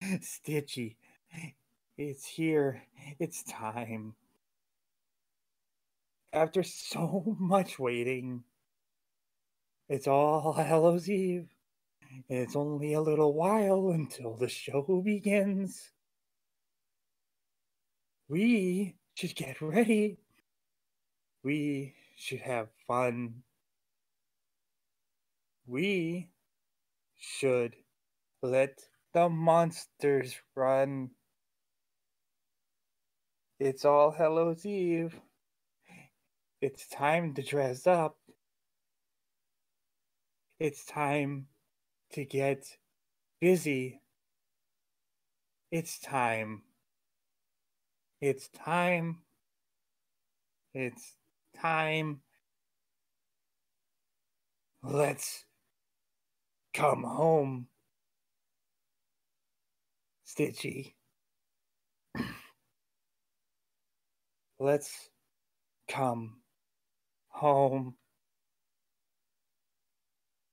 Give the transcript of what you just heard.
Stitchy, it's here. It's time. After so much waiting, it's all Hallows Eve. It's only a little while until the show begins. We should get ready. We should have fun. We should let the monsters run. It's all Hello's Eve. It's time to dress up. It's time to get busy. It's time. It's time. It's time. Let's come home. Stitchy. Let's come home.